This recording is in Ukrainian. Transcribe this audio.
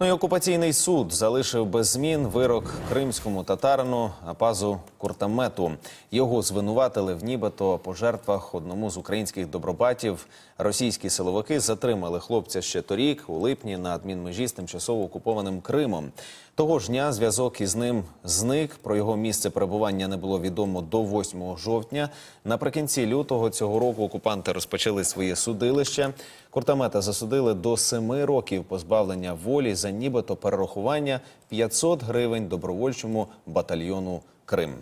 Ну і окупаційний суд залишив без змін вирок кримському татарину Апазу Куртамету. Його звинуватили в нібито по жертвах одному з українських добробатів. Російські силовики затримали хлопця ще торік, у липні на адмінмежі з тимчасово окупованим Кримом. Того ж дня зв'язок із ним зник. Про його місце перебування не було відомо до 8 жовтня. Наприкінці лютого цього року окупанти розпочали своє судилище. Куртамета засудили до семи років позбавлення волі за нібито перерахування 500 гривень добровольчому батальйону Крим.